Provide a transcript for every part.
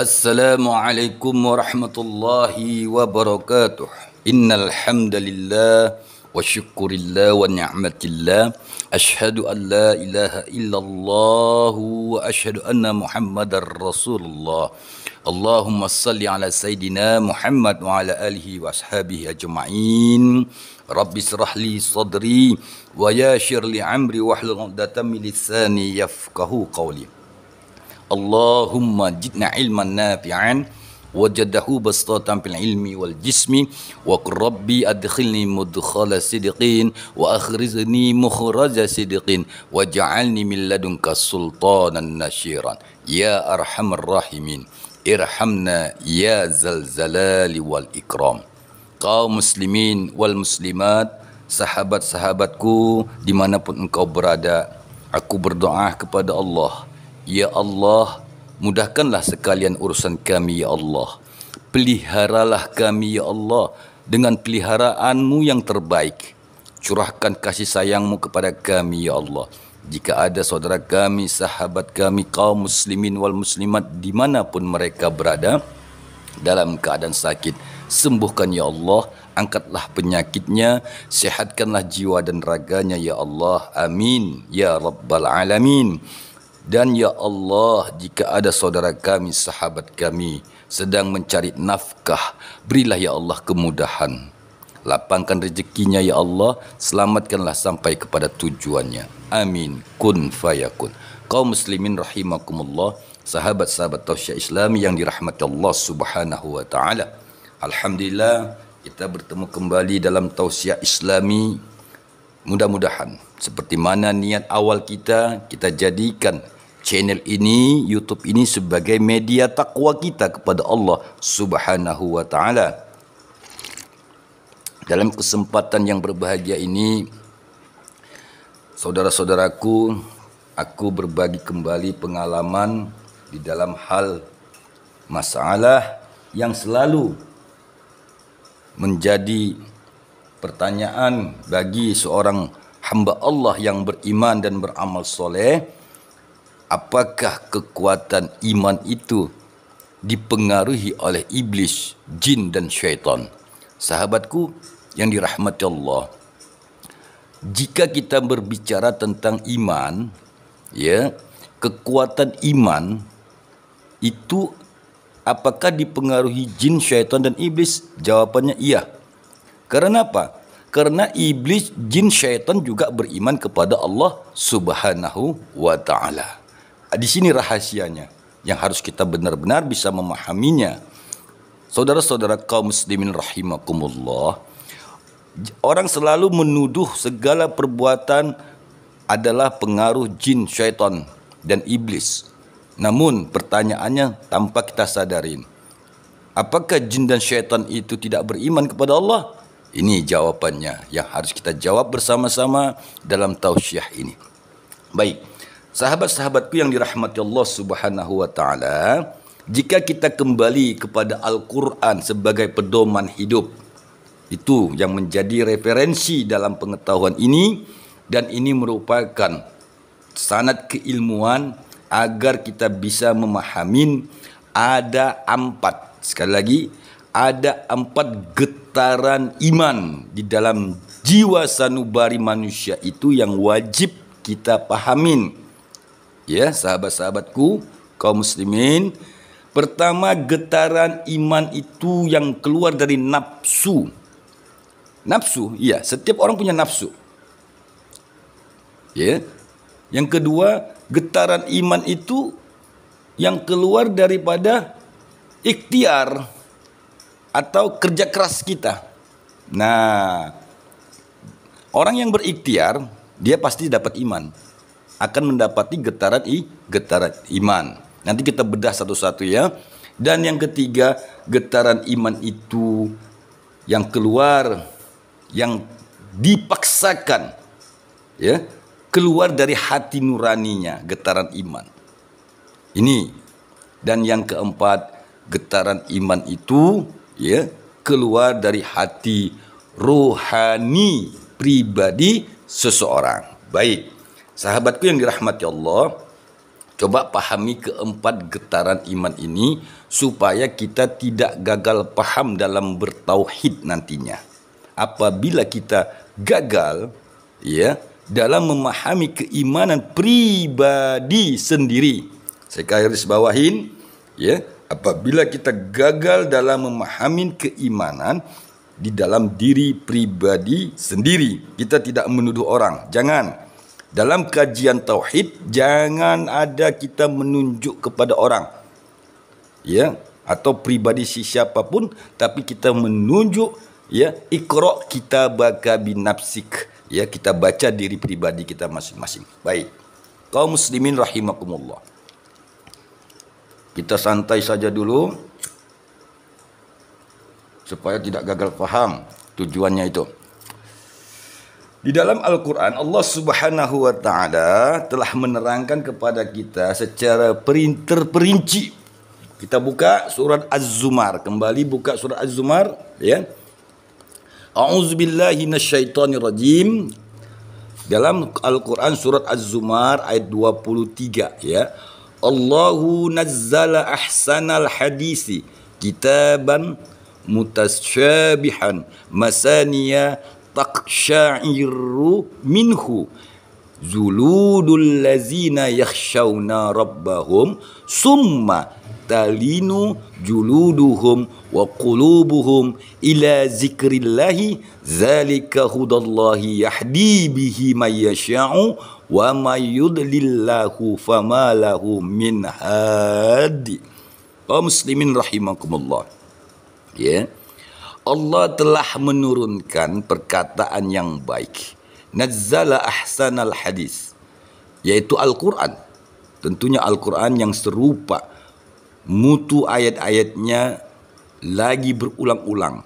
السلام عليكم ورحمة الله وبركاته إن الحمد لله وشكر الله ونعمة الله أشهد أن لا إله إلا الله وأشهد أن محمد رسول الله اللهم صل على سيدنا محمد وعلى آله وأصحابه أجمعين رب اشرح لي صدري وياشر لي عمري واحلل عقدة من لساني يفقه قولي Allahumma jidna ilman nafi'an wajadahu bastatan fil ilmi wal jismi wa rabbi adkhilni mudkhala sidiqin wa akhrizni mukhraja sidiqin wa ja'alni min ladunka sultanan nashiran ya arhamar rahimin irhamna ya zal zalal wal ikram kaum muslimin wal muslimat sahabat-sahabatku dimanapun engkau berada aku berdoa kepada Allah Ya Allah, mudahkanlah sekalian urusan kami, Ya Allah. Peliharalah kami, Ya Allah, dengan peliharaanmu yang terbaik. Curahkan kasih sayangmu kepada kami, Ya Allah. Jika ada saudara kami, sahabat kami, kaum muslimin wal muslimat dimanapun mereka berada dalam keadaan sakit, sembuhkan ya Allah, angkatlah penyakitnya, sehatkanlah jiwa dan raganya ya Allah. Amin ya rabbal alamin. Dan ya Allah, jika ada saudara kami, sahabat kami sedang mencari nafkah, berilah ya Allah kemudahan. Lapangkan rezekinya ya Allah, selamatkanlah sampai kepada tujuannya. Amin. Kun fayakun. Kau muslimin rahimakumullah, sahabat-sahabat tausiah Islam yang dirahmati Allah Subhanahu wa taala. Alhamdulillah kita bertemu kembali dalam tausiah Islami. Mudah-mudahan seperti mana niat awal kita, kita jadikan channel ini, YouTube ini sebagai media takwa kita kepada Allah Subhanahu wa taala. Dalam kesempatan yang berbahagia ini saudara-saudaraku, aku berbagi kembali pengalaman di dalam hal masalah yang selalu menjadi pertanyaan bagi seorang hamba Allah yang beriman dan beramal soleh apakah kekuatan iman itu dipengaruhi oleh iblis, jin dan syaitan. Sahabatku yang dirahmati Allah, jika kita berbicara tentang iman, ya, kekuatan iman itu apakah dipengaruhi jin, syaitan dan iblis? Jawabannya iya. Karena apa? Karena iblis, jin, syaitan juga beriman kepada Allah Subhanahu wa taala. Di sini rahasianya yang harus kita benar-benar bisa memahaminya. Saudara-saudara kaum muslimin rahimakumullah, orang selalu menuduh segala perbuatan adalah pengaruh jin, syaitan, dan iblis. Namun pertanyaannya tanpa kita sadarin. Apakah jin dan syaitan itu tidak beriman kepada Allah? Ini jawabannya yang harus kita jawab bersama-sama dalam tausiah ini. Baik, Sahabat-sahabatku yang dirahmati Allah Subhanahu wa taala, jika kita kembali kepada Al-Qur'an sebagai pedoman hidup, itu yang menjadi referensi dalam pengetahuan ini dan ini merupakan sanad keilmuan agar kita bisa memahami ada empat sekali lagi ada empat getaran iman di dalam jiwa sanubari manusia itu yang wajib kita pahamin ya sahabat-sahabatku kaum muslimin pertama getaran iman itu yang keluar dari nafsu nafsu ya setiap orang punya nafsu ya yang kedua getaran iman itu yang keluar daripada ikhtiar atau kerja keras kita nah orang yang berikhtiar dia pasti dapat iman akan mendapati getaran i, getaran iman. Nanti kita bedah satu-satu ya. Dan yang ketiga, getaran iman itu yang keluar yang dipaksakan ya, keluar dari hati nuraninya, getaran iman. Ini dan yang keempat, getaran iman itu ya keluar dari hati rohani pribadi seseorang. Baik. Sahabatku yang dirahmati Allah, coba pahami keempat getaran iman ini supaya kita tidak gagal paham dalam bertauhid nantinya. Apabila kita gagal ya dalam memahami keimanan pribadi sendiri. Saya garis bawahin ya, apabila kita gagal dalam memahami keimanan di dalam diri pribadi sendiri, kita tidak menuduh orang. Jangan dalam kajian tauhid jangan ada kita menunjuk kepada orang. Ya, atau pribadi si siapapun tapi kita menunjuk ya ikra kita baka binafsik. Ya, kita baca diri pribadi kita masing-masing. Baik. Kaum muslimin rahimakumullah. Kita santai saja dulu supaya tidak gagal paham tujuannya itu. Di dalam Al-Quran Allah subhanahu wa ta'ala telah menerangkan kepada kita secara terperinci. Kita buka surat Az-Zumar. Kembali buka surat Az-Zumar. Ya. rajim Dalam Al-Quran surat Az-Zumar ayat 23 ya. Allahu nazzala ahsanal hadisi kitaban mutasyabihan masaniya تقشعر منه جلود الذين يخشون ربهم ثم تلين جلودهم وقلوبهم إلى ذكر الله ذلك هدى الله يهدي به من يشاء وما يضل الله فما له من هاد مسلمين رحمكم الله yeah. Allah telah menurunkan perkataan yang baik. Nazzala ahsanal hadis. Yaitu Al-Quran. Tentunya Al-Quran yang serupa. Mutu ayat-ayatnya lagi berulang-ulang.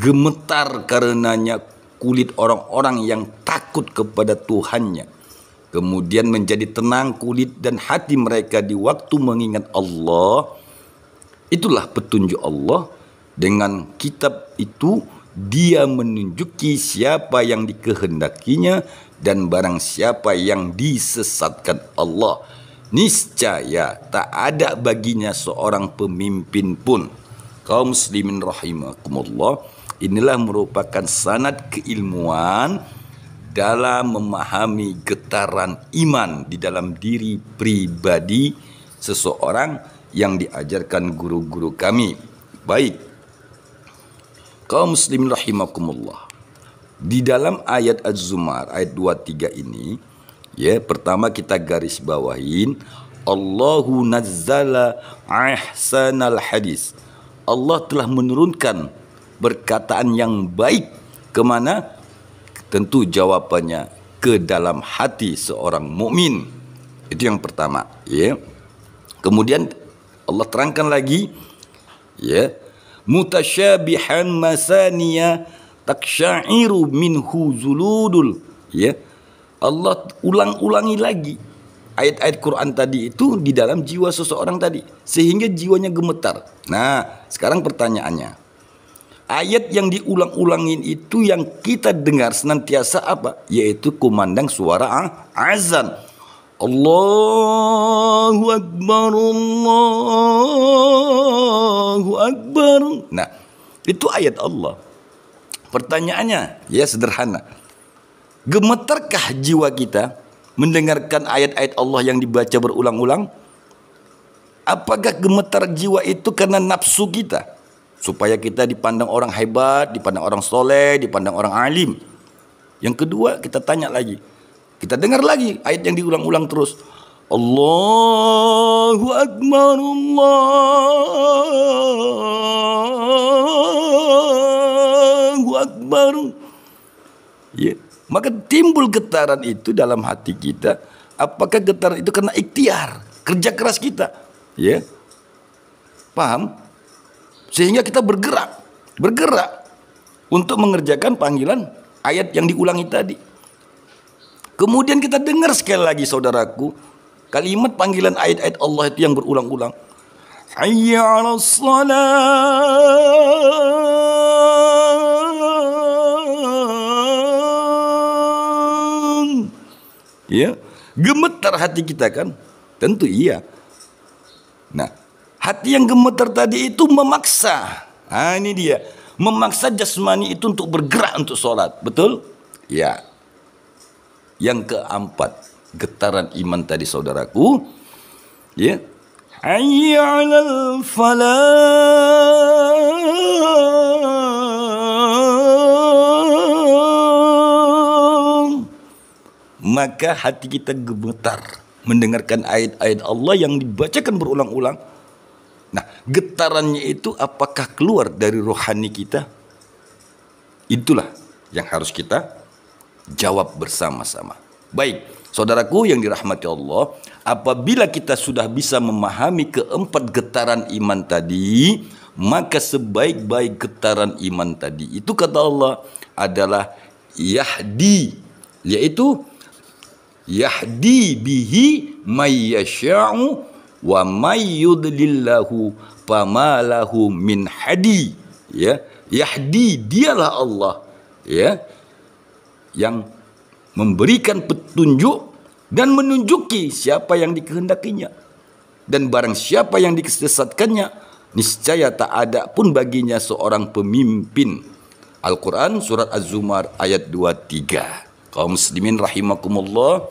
Gemetar karenanya kulit orang-orang yang takut kepada Tuhannya. Kemudian menjadi tenang kulit dan hati mereka di waktu mengingat Allah. Itulah petunjuk Allah dengan kitab itu dia menunjuki siapa yang dikehendakinya dan barang siapa yang disesatkan Allah. Niscaya tak ada baginya seorang pemimpin pun. Kaum muslimin rahimakumullah, inilah merupakan sanad keilmuan dalam memahami getaran iman di dalam diri pribadi seseorang yang diajarkan guru-guru kami. Baik Kaum muslim, rahimakumullah. Di dalam ayat Az-Zumar ayat 23 ini ya pertama kita garis bawahin Allahu nazzala ahsanal hadis. Allah telah menurunkan perkataan yang baik kemana? Tentu jawabannya ke dalam hati seorang mukmin. Itu yang pertama, ya. Kemudian Allah terangkan lagi ya mutasyabihan masaniya taksyairu minhu zuludul ya Allah ulang-ulangi lagi ayat-ayat Quran tadi itu di dalam jiwa seseorang tadi sehingga jiwanya gemetar. Nah, sekarang pertanyaannya. Ayat yang diulang-ulangin itu yang kita dengar senantiasa apa? Yaitu kumandang suara azan. Allahu Akbar, Allahu Akbar. Itu ayat Allah. Pertanyaannya ya sederhana. Gemetarkah jiwa kita mendengarkan ayat-ayat Allah yang dibaca berulang-ulang? Apakah gemetar jiwa itu karena nafsu kita? Supaya kita dipandang orang hebat, dipandang orang soleh, dipandang orang alim. Yang kedua kita tanya lagi. Kita dengar lagi ayat yang diulang-ulang terus. Allahu Akbar Allahu Akbar ya. Maka timbul getaran itu dalam hati kita Apakah getaran itu karena ikhtiar Kerja keras kita ya Paham? Sehingga kita bergerak Bergerak Untuk mengerjakan panggilan ayat yang diulangi tadi Kemudian kita dengar sekali lagi saudaraku Kalimat panggilan ayat-ayat Allah itu yang berulang-ulang. Hayya 'alas Ya, gemetar hati kita kan? Tentu iya. Nah, hati yang gemetar tadi itu memaksa. Nah, ini dia. Memaksa jasmani itu untuk bergerak untuk sholat. Betul? Ya. Yang keempat getaran iman tadi saudaraku ya hayya 'alal falah maka hati kita gemetar mendengarkan ayat-ayat Allah yang dibacakan berulang-ulang nah getarannya itu apakah keluar dari rohani kita itulah yang harus kita jawab bersama-sama baik Saudaraku yang dirahmati Allah, apabila kita sudah bisa memahami keempat getaran iman tadi, maka sebaik-baik getaran iman tadi itu kata Allah adalah yahdi, yaitu yahdi bihi mayyasha'u wa mayyudlillahu pamalahu min hadi ya yahdi dialah Allah ya yang memberikan petunjuk dan menunjuki siapa yang dikehendakinya. Dan barang siapa yang disesatkannya, niscaya tak ada pun baginya seorang pemimpin. Al-Quran Surat Az-Zumar ayat 23. Kaum muslimin rahimakumullah.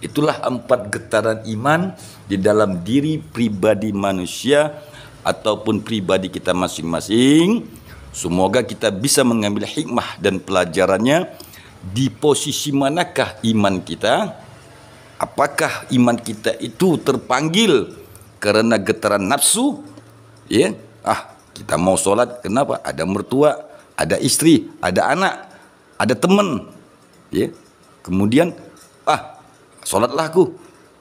Itulah empat getaran iman di dalam diri pribadi manusia ataupun pribadi kita masing-masing. Semoga kita bisa mengambil hikmah dan pelajarannya di posisi manakah iman kita? Apakah iman kita itu terpanggil karena getaran nafsu? Ya, ah kita mau sholat kenapa? Ada mertua, ada istri, ada anak, ada teman. Ya, kemudian ah sholatlah aku.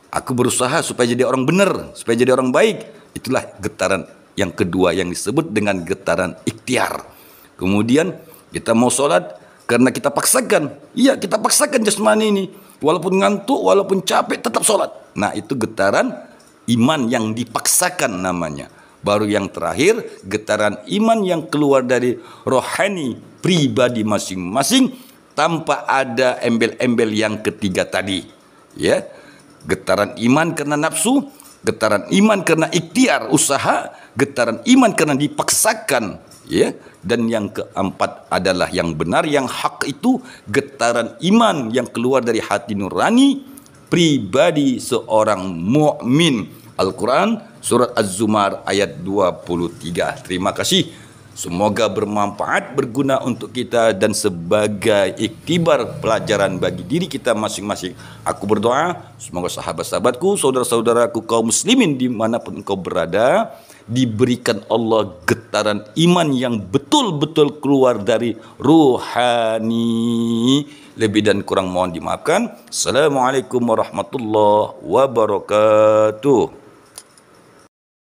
Aku berusaha supaya jadi orang benar, supaya jadi orang baik. Itulah getaran yang kedua yang disebut dengan getaran ikhtiar. Kemudian kita mau sholat, karena kita paksakan. Iya, kita paksakan jasmani ini. Walaupun ngantuk, walaupun capek, tetap sholat. Nah, itu getaran iman yang dipaksakan namanya. Baru yang terakhir, getaran iman yang keluar dari rohani pribadi masing-masing tanpa ada embel-embel yang ketiga tadi. Ya, getaran iman karena nafsu, getaran iman karena ikhtiar usaha, getaran iman karena dipaksakan ya dan yang keempat adalah yang benar yang hak itu getaran iman yang keluar dari hati nurani pribadi seorang mukmin Al-Quran surat Az-Zumar ayat 23 terima kasih semoga bermanfaat berguna untuk kita dan sebagai iktibar pelajaran bagi diri kita masing-masing aku berdoa semoga sahabat-sahabatku saudara-saudaraku kaum muslimin dimanapun engkau berada diberikan Allah getaran iman yang betul-betul keluar dari rohani. Lebih dan kurang mohon dimaafkan. Assalamualaikum warahmatullahi wabarakatuh.